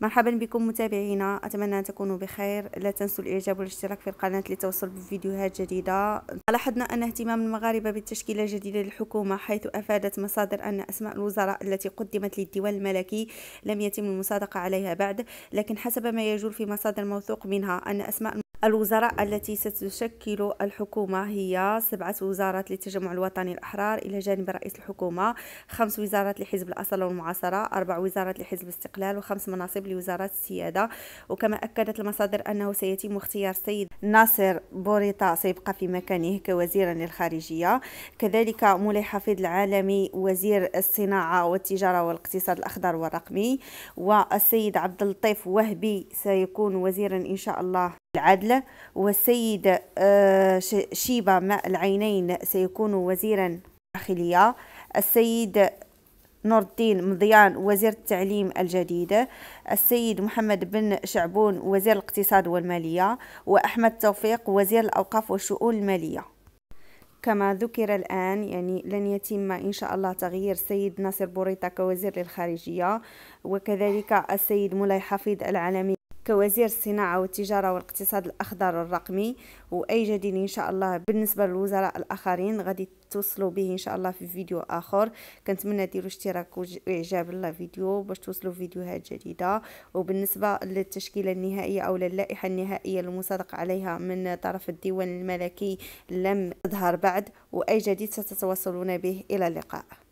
مرحبا بكم متابعينا اتمنى ان تكونوا بخير لا تنسوا الاعجاب والاشتراك في القناه لتوصل بفيديوهات جديده لاحظنا ان اهتمام المغاربه بالتشكيله الجديده للحكومه حيث افادت مصادر ان اسماء الوزراء التي قدمت للديوان الملكي لم يتم المصادقه عليها بعد لكن حسب ما يجول في مصادر موثوق منها ان اسماء الوزراء التي ستشكل الحكومة هي سبعة وزارات للتجمع الوطني الأحرار إلى جانب رئيس الحكومة خمس وزارات لحزب الأصل والمعاصرة أربع وزارات لحزب الاستقلال وخمس مناصب لوزارات السيادة وكما أكدت المصادر أنه سيتم اختيار السيد ناصر بوريطة سيبقى في مكانه كوزيرا للخارجية كذلك مولي حفيظ العالمي وزير الصناعة والتجارة والاقتصاد الأخضر والرقمي والسيد عبد اللطيف وهبي سيكون وزيرا إن شاء الله العدل والسيد آه، شيبا ماء العينين سيكون وزيرا داخلية السيد نور الدين مضيان وزير التعليم الجديد السيد محمد بن شعبون وزير الاقتصاد والمالية وأحمد توفيق وزير الأوقاف والشؤون المالية كما ذكر الآن يعني لن يتم إن شاء الله تغيير السيد ناصر بوريطة كوزير للخارجية وكذلك السيد مولاي حفيظ العالمي كوزير الصناعة والتجارة والاقتصاد الأخضر الرقمي وأي جديد إن شاء الله بالنسبة للوزراء الآخرين غادي توصلوا به إن شاء الله في فيديو آخر كنتمنى ديروا اشتراك وإعجاب الفيديو باش توصلوا فيديوهات جديدة وبالنسبة للتشكيلة النهائية أو للائحة النهائية المصادق عليها من طرف الديوان الملكي لم تظهر بعد وأي جديد ستتواصلون به إلى اللقاء